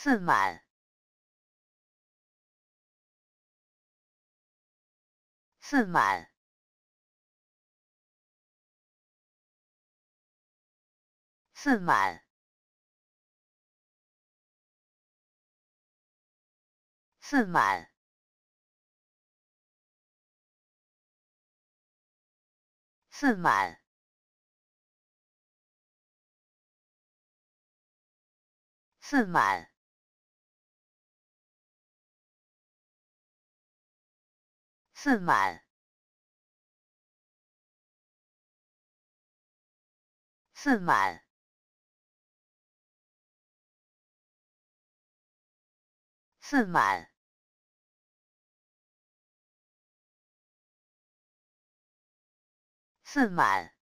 自满，自满，自满，自满，自满，自满。自满，自满，自满，自满。